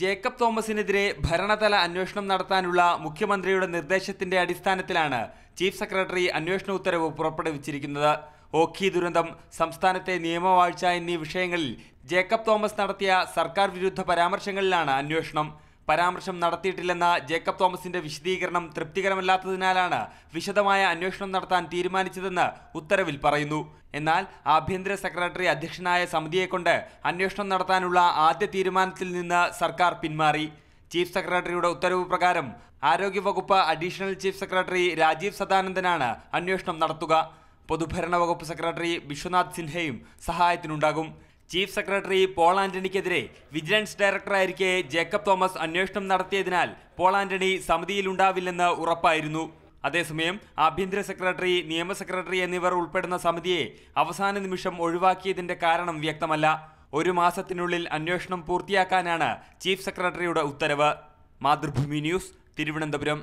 Jacob തോമസിനെതിരെ ഭരണതല അന്വേഷണം നടത്താനുള്ള മുഖ്യമന്ത്രിയുടെ നിർദ്ദേശത്തിന്റെ അടിസ്ഥാനത്തിലാണ് ചീഫ് സെക്രട്ടറി അന്വേഷണ ഉത്തരവ് പുറപ്പെടുവിച്ചിരിക്കുന്നത് ഓഖി ദുരന്തം സംസ്ഥാനത്തെ നിയമവാഴ്ച എന്നീ വിഷയങ്ങളിൽ ജേക്കബ് തോമസ് നടത്തിയ സർക്കാർ വിരുദ്ധ പരാമർശങ്ങളിലാണ് അന്വേഷണം പരാമർശം നടത്തിയിട്ടില്ലെന്ന ജേക്കബ് തോമസിന്റെ വിശദീകരണം തൃപ്തികരമല്ലാത്തതിനാലാണ് വിശദമായ അന്വേഷണം നടത്താൻ തീരുമാനിച്ചതെന്ന് ഉത്തരവിൽ പറയുന്നു എന്നാൽ ആഭ്യന്തര സെക്രട്ടറി അധ്യക്ഷനായ സമിതിയെക്കൊണ്ട് അന്വേഷണം നടത്താനുള്ള ആദ്യ തീരുമാനത്തിൽ നിന്ന് സർക്കാർ പിന്മാറി ചീഫ് സെക്രട്ടറിയുടെ ഉത്തരവ് പ്രകാരം ആരോഗ്യവകുപ്പ് അഡീഷണൽ ചീഫ് സെക്രട്ടറി രാജീവ് സദാനന്ദനാണ് അന്വേഷണം നടത്തുക പൊതുഭരണ വകുപ്പ് സെക്രട്ടറി വിശ്വനാഥ് സിൻഹയും സഹായത്തിനുണ്ടാകും ചീഫ് സെക്രട്ടറി പോൾ ആന്റണിക്കെതിരെ വിജിലൻസ് ഡയറക്ടറായിരിക്കെ ജേക്കബ് തോമസ് അന്വേഷണം നടത്തിയതിനാൽ പോൾ ആന്റണി സമിതിയിലുണ്ടാവില്ലെന്ന് ഉറപ്പായിരുന്നു അതേസമയം ആഭ്യന്തര സെക്രട്ടറി നിയമ സെക്രട്ടറി എന്നിവർ ഉൾപ്പെടുന്ന സമിതിയെ അവസാന നിമിഷം ഒഴിവാക്കിയതിന്റെ കാരണം വ്യക്തമല്ല ഒരു മാസത്തിനുള്ളിൽ അന്വേഷണം പൂർത്തിയാക്കാനാണ് ചീഫ് സെക്രട്ടറിയുടെ ഉത്തരവ് മാതൃഭൂമി ന്യൂസ് തിരുവനന്തപുരം